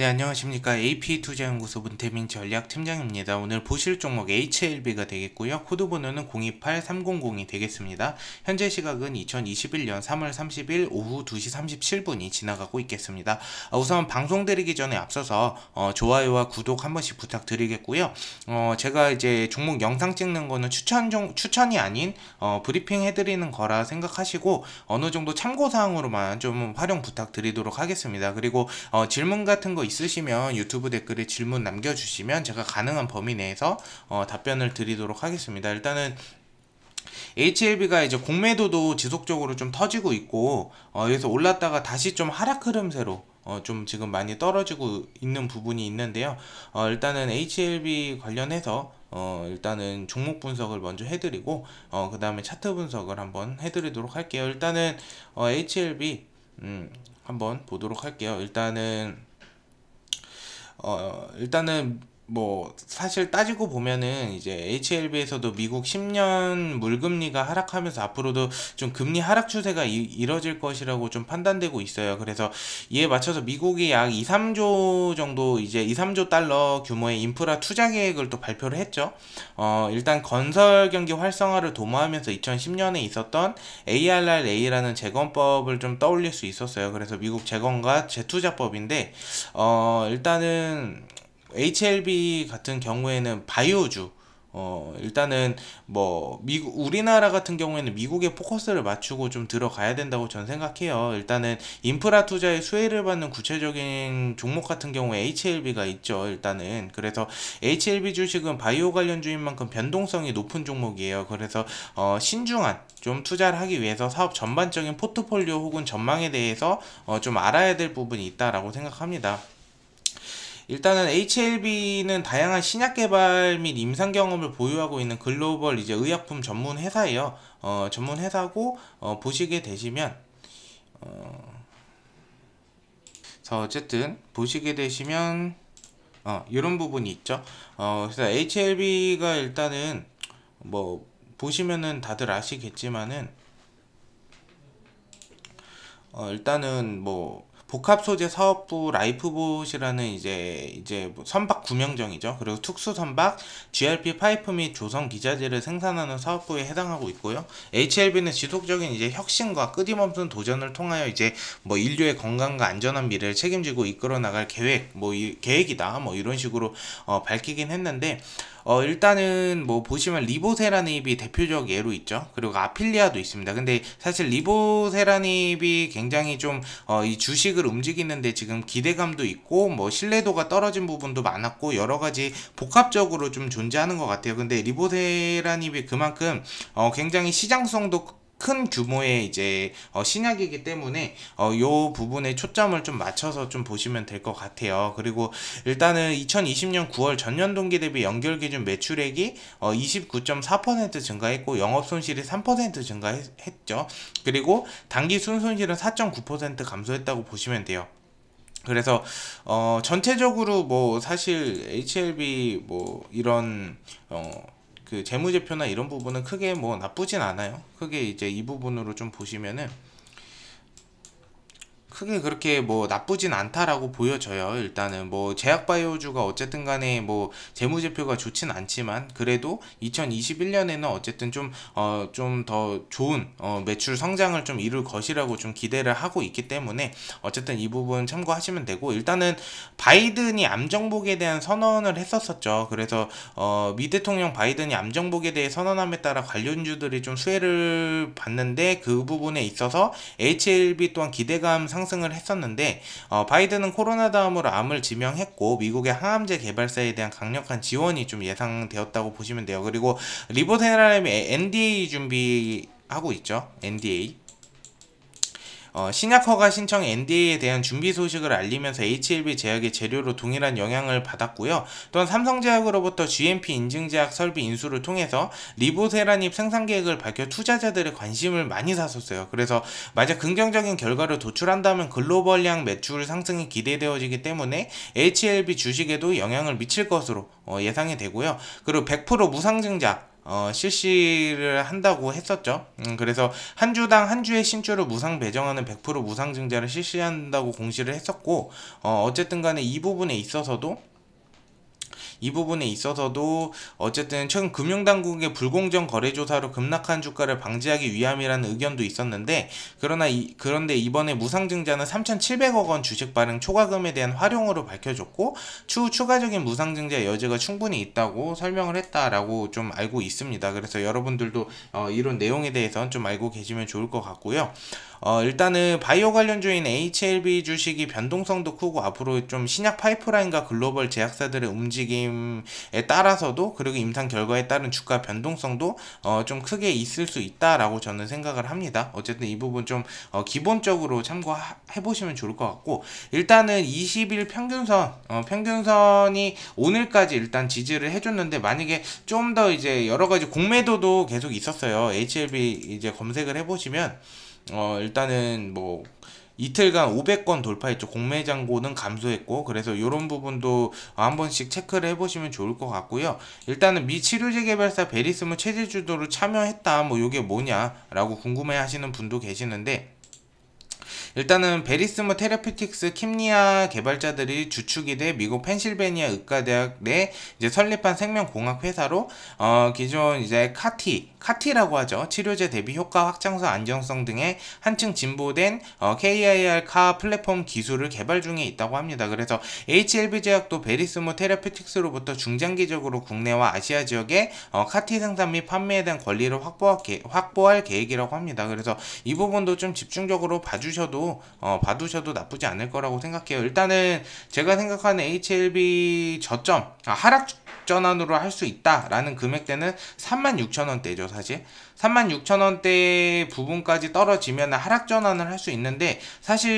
네 안녕하십니까 AP투자연구소 문태민 전략팀장입니다. 오늘 보실 종목 HLB가 되겠고요. 코드번호는 028300이 되겠습니다. 현재 시각은 2021년 3월 30일 오후 2시 37분이 지나가고 있겠습니다. 아, 우선 방송 드리기 전에 앞서서 어, 좋아요와 구독 한 번씩 부탁드리겠고요. 어, 제가 이제 종목 영상 찍는 거는 추천 종, 추천이 아닌 어, 브리핑 해드리는 거라 생각하시고 어느 정도 참고사항으로만 좀 활용 부탁드리도록 하겠습니다. 그리고 어, 질문 같은 거 있으시면 유튜브 댓글에 질문 남겨주시면 제가 가능한 범위 내에서 어, 답변을 드리도록 하겠습니다. 일단은 HLB가 이제 공매도도 지속적으로 좀 터지고 있고 어, 그래서 올랐다가 다시 좀 하락 흐름세로 어, 좀 지금 많이 떨어지고 있는 부분이 있는데요. 어, 일단은 HLB 관련해서 어, 일단은 종목 분석을 먼저 해드리고 어, 그 다음에 차트 분석을 한번 해드리도록 할게요. 일단은 어, HLB 음, 한번 보도록 할게요. 일단은 어, 어, 일단은 뭐 사실 따지고 보면은 이제 HLB에서도 미국 10년 물금리가 하락하면서 앞으로도 좀 금리 하락 추세가 이, 어질 것이라고 좀 판단되고 있어요. 그래서 이에 맞춰서 미국이 약 2, 3조 정도 이제 2, 3조 달러 규모의 인프라 투자 계획을 또 발표를 했죠. 어, 일단 건설 경기 활성화를 도모하면서 2010년에 있었던 ARRA라는 재건법을 좀 떠올릴 수 있었어요. 그래서 미국 재건과 재투자법인데 어, 일단은 HLB 같은 경우에는 바이오주 어 일단은 뭐 미국 우리나라 같은 경우에는 미국에 포커스를 맞추고 좀 들어가야 된다고 전 생각해요. 일단은 인프라 투자의 수혜를 받는 구체적인 종목 같은 경우에 HLB가 있죠. 일단은 그래서 HLB 주식은 바이오 관련 주인만큼 변동성이 높은 종목이에요. 그래서 어 신중한 좀 투자를 하기 위해서 사업 전반적인 포트폴리오 혹은 전망에 대해서 어좀 알아야 될 부분이 있다라고 생각합니다. 일단은 HLB는 다양한 신약 개발 및 임상 경험을 보유하고 있는 글로벌 이제 의약품 전문 회사예요. 어, 전문 회사고 어, 보시게 되시면 어, 어쨌든 보시게 되시면 어, 이런 부분이 있죠. 어, 그래서 HLB가 일단은 뭐 보시면은 다들 아시겠지만은 어, 일단은 뭐 복합 소재 사업부 라이프봇이라는 이제 이제 뭐 선박 구명정이죠. 그리고 특수 선박, GRP 파이프 및 조성 기자재를 생산하는 사업부에 해당하고 있고요. HLB는 지속적인 이제 혁신과 끊임없는 도전을 통하여 이제 뭐 인류의 건강과 안전한 미래를 책임지고 이끌어 나갈 계획 뭐 이, 계획이다 뭐 이런 식으로 어, 밝히긴 했는데 어, 일단은 뭐 보시면 리보세라닙이 대표적 예로 있죠. 그리고 아필리아도 있습니다. 근데 사실 리보세라닙이 굉장히 좀이 어, 주식을 움직이는데 지금 기대감도 있고 뭐 신뢰도가 떨어진 부분도 많았고 여러 가지 복합적으로 좀 존재하는 것 같아요. 근데 리보세라닙이 그만큼 어, 굉장히 시장성도 큰 규모의 이제 어 신약이기 때문에 이어 부분에 초점을 좀 맞춰서 좀 보시면 될 것 같아요. 그리고 일단은 2020년 9월 전년 동기 대비 연결 기준 매출액이 어29.4% 증가했고 영업 손실이 3% 증가했죠. 그리고 단기 순손실은 4.9% 감소했다고 보시면 돼요. 그래서 어 전체적으로 뭐 사실 HLB 뭐 이런 어그 재무제표나 이런 부분은 크게 뭐 나쁘진 않아요. 크게 이제 이 부분으로 좀 보시면은 크게 그렇게 뭐 나쁘진 않다라고 보여져요. 일단은 뭐 제약바이오주가 어쨌든 간에 뭐 재무제표가 좋진 않지만 그래도 2021년에는 어쨌든 좀 어 좀 더 좋은 어 매출 성장을 좀 이룰 것이라고 좀 기대를 하고 있기 때문에 어쨌든 이 부분 참고하시면 되고 일단은 바이든이 암정복에 대한 선언을 했었었죠. 그래서 어미 대통령 바이든이 암정복에 대해 선언함에 따라 관련주들이 좀 수혜를 받는데 그 부분에 있어서 HLB 또한 기대감 상승 상승을 했었는데 어, 바이든은 코로나 다음으로 암을 지명했고 미국의 항암제 개발사에 대한 강력한 지원이 좀 예상되었다고 보시면 돼요. 그리고 리보테라렘의 NDA 준비 하고 있죠. NDA. 어, 신약 허가 신청 NDA에 대한 준비 소식을 알리면서 HLB 제약의 재료로 동일한 영향을 받았고요. 또한 삼성제약으로부터 GMP 인증제약 설비 인수를 통해서 리보세라닙 생산 계획을 밝혀 투자자들의 관심을 많이 샀었어요. 그래서 만약 긍정적인 결과를 도출한다면 글로벌량 매출 상승이 기대되어지기 때문에 HLB 주식에도 영향을 미칠 것으로 어, 예상이 되고요. 그리고 100% 무상증자 어, 실시를 한다고 했었죠. 음, 그래서 한 주당 한 주의 신주를 무상 배정하는 100% 무상 증자를 실시한다고 공시를 했었고 어, 어쨌든 간에 이 부분에 있어서도 이 부분에 있어서도 어쨌든 최근 금융당국의 불공정 거래 조사로 급락한 주가를 방지하기 위함이라는 의견도 있었는데 그러나 이, 그런데 이번에 무상증자는 3,700억 원 주식 발행 초과금에 대한 활용으로 밝혀졌고 추후 추가적인 무상증자 여지가 충분히 있다고 설명을 했다라고 좀 알고 있습니다. 그래서 여러분들도 어, 이런 내용에 대해서는 좀 알고 계시면 좋을 것 같고요. 어, 일단은 바이오 관련주인 HLB 주식이 변동성도 크고 앞으로 좀 신약 파이프라인과 글로벌 제약사들의 움직임에 따라서도 그리고 임상 결과에 따른 주가 변동성도 어, 좀 크게 있을 수 있다라고 저는 생각을 합니다. 어쨌든 이 부분 좀 어, 기본적으로 참고해 보시면 좋을 것 같고 일단은 20일 평균선 어, 평균선이 오늘까지 일단 지지를 해줬는데 만약에 좀 더 이제 여러 가지 공매도도 계속 있었어요. HLB 이제 검색을 해보시면 어, 일단은 뭐 이틀간 500건 돌파했죠. 공매 잔고는 감소했고 그래서 이런 부분도 한 번씩 체크를 해보시면 좋을 것 같고요. 일단은 미 치료제 개발사 베리스모 체제 주도로 참여했다. 뭐 이게 뭐냐라고 궁금해하시는 분도 계시는데 일단은 베리스모 테라피틱스 킴리아 개발자들이 주축이 돼 미국 펜실베니아 의과대학 내 이제 설립한 생명공학 회사로 어 기존 이제 카티 카티라고 하죠 치료제 대비 효과 확장성 안정성 등의 한층 진보된 어 KIR 카 플랫폼 기술을 개발 중에 있다고 합니다. 그래서 HLB 제약도 베리스모 테라피틱스로부터 중장기적으로 국내와 아시아 지역에 어 카티 생산 및 판매에 대한 권리를 확보할, 계, 확보할 계획이라고 합니다. 그래서 이 부분도 좀 집중적으로 봐주셔도 정도 어, 봐두셔도 나쁘지 않을 거라고 생각해요. 일단은 제가 생각하는 HLB 저점 아, 하락 전환으로 할 수 있다라는 금액대는 36,000원대죠 사실 36,000원대 부분까지 떨어지면 하락 전환을 할 수 있는데 사실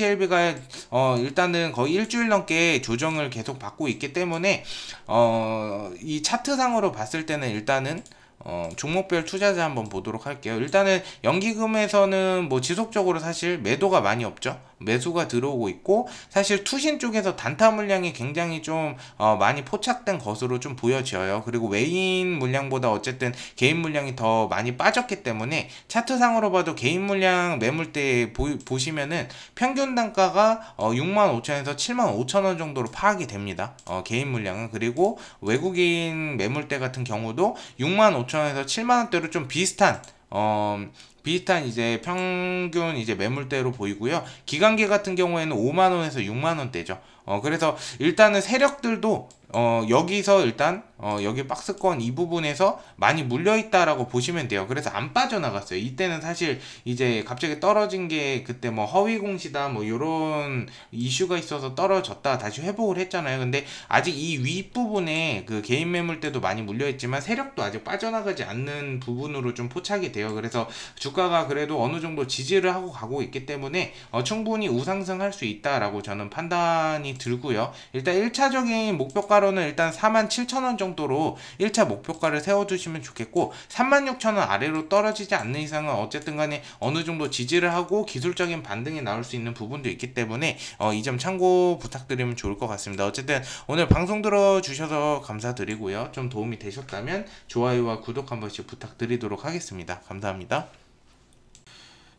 HLB가 어, 일단은 거의 일주일 넘게 조정을 계속 받고 있기 때문에 어, 이 차트상으로 봤을 때는 일단은 어, 종목별 투자자 한번 보도록 할게요. 일단은 연기금에서는 뭐 지속적으로 사실 매도가 많이 없죠. 매수가 들어오고 있고 사실 투신 쪽에서 단타 물량이 굉장히 좀어 많이 포착된 것으로 좀 보여져요. 그리고 외인 물량보다 어쨌든 개인 물량이 더 많이 빠졌기 때문에 차트상으로 봐도 개인 물량 매물대 보시면은 평균 단가가 어 6만 5천에서 7만 5천 원 정도로 파악이 됩니다. 어 개인 물량은 그리고 외국인 매물대 같은 경우도 6만 5천에서 7만 원대로 좀 비슷한 어, 비슷한 이제 평균 이제 매물대로 보이고요. 기관계 같은 경우에는 5만원에서 6만원대죠. 어, 그래서 일단은 세력들도 어, 여기서 일단 어, 여기 박스권 이 부분에서 많이 물려 있다라고 보시면 돼요. 그래서 안 빠져나갔어요. 이때는 사실 이제 갑자기 떨어진 게 그때 뭐 허위 공시다 뭐이런 이슈가 있어서 떨어졌다 다시 회복을 했잖아요. 근데 아직 이 윗부분에 그 개인 매물 때도 많이 물려 있지만 세력도 아직 빠져나가지 않는 부분으로 좀 포착이 돼요. 그래서 주가가 그래도 어느 정도 지지를 하고 가고 있기 때문에 어, 충분히 우상승할 수 있다라고 저는 판단이 들고요. 일단 1차적인 목표가 목표가로는 일단 47,000원 정도로 1차 목표가를 세워주시면 좋겠고 36,000원 아래로 떨어지지 않는 이상은 어쨌든 간에 어느 정도 지지를 하고 기술적인 반등이 나올 수 있는 부분도 있기 때문에 어, 이점 참고 부탁드리면 좋을 것 같습니다. 어쨌든 오늘 방송 들어주셔서 감사드리고요. 좀 도움이 되셨다면 좋아요와 구독 한 번씩 부탁드리도록 하겠습니다. 감사합니다.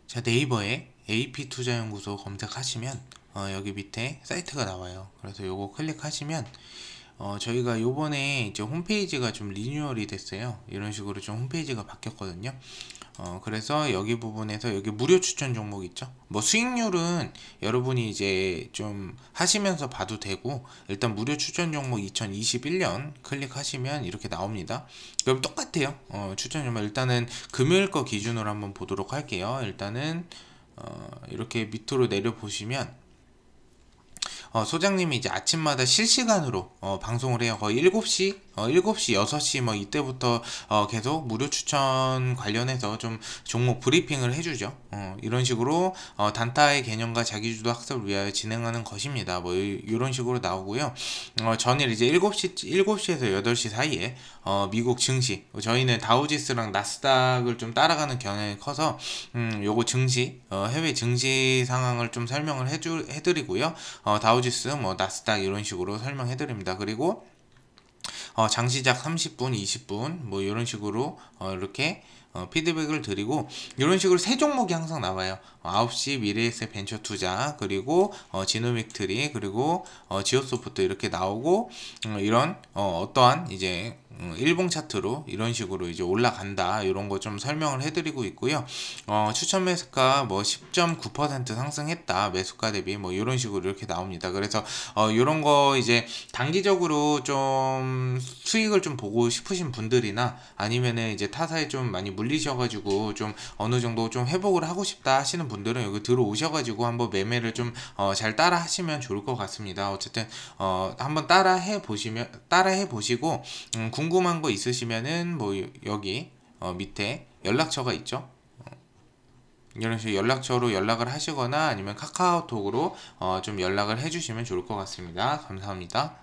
자 네이버에 AP투자연구소 검색하시면 어, 여기 밑에 사이트가 나와요. 그래서 요거 클릭하시면 어, 저희가 요번에 이제 홈페이지가 좀 리뉴얼이 됐어요. 이런 식으로 좀 홈페이지가 바뀌었거든요. 어, 그래서 여기 부분에서 여기 무료 추천 종목 있죠. 뭐 수익률은 여러분이 이제 좀 하시면서 봐도 되고 일단 무료 추천 종목 2021년 클릭하시면 이렇게 나옵니다. 그럼 똑같아요. 어, 추천 종목 일단은 금요일 거 기준으로 한번 보도록 할게요. 일단은 어, 이렇게 밑으로 내려 보시면 어, 소장님이 이제 아침마다 실시간으로 어, 방송을 해요. 거의 7시 어, 7시, 6시 뭐 이때부터 어, 계속 무료 추천 관련해서 좀 종목 브리핑을 해주죠. 어, 이런 식으로 어, 단타의 개념과 자기주도 학습을 위하여 진행하는 것입니다. 뭐 이런 식으로 나오고요. 어, 전일 이제 7시, 7시에서 8시 사이에 어, 미국 증시, 뭐 저희는 다우지스랑 나스닥을 좀 따라가는 경향이 커서 음, 요거 증시, 어, 해외 증시 상황을 좀 설명을 해주, 해드리고요. 어, 다우지스, 뭐 나스닥 이런 식으로 설명해드립니다. 그리고 어, 장시작 30분, 20분 뭐 이런 식으로 어, 이렇게 어, 피드백을 드리고 이런 식으로 세 종목이 항상 나와요. 어, 9시 미래에셋 벤처 투자 그리고 어, 지노믹트리 그리고 어, 지오소프트 이렇게 나오고 음, 이런 어, 떠한 이제 음, 일봉 차트로 이런 식으로 이제 올라간다 이런 거 좀 설명을 해드리고 있고요. 어, 추천 매수가 뭐 10.9% 상승했다 매수가 대비 뭐 이런 식으로 이렇게 나옵니다. 그래서 어, 이런 거 이제 단기적으로 좀 수익을 좀 보고 싶으신 분들이나 아니면은 이제 타사에 좀 많이 물리셔가지고 좀 어느 정도 좀 회복을 하고 싶다 하시는 분들은 여기 들어오셔가지고 한번 매매를 좀잘 어, 따라 하시면 좋을 것 같습니다. 어쨌든 어, 한번 따라 해 보시면 따라 해 보시고 음, 궁금한 거 있으시면은 뭐 여기 어, 밑에 연락처가 있죠. 이런 식으로 연락처로 연락을 하시거나 아니면 카카오톡으로 어좀 연락을 해주시면 좋을 것 같습니다. 감사합니다.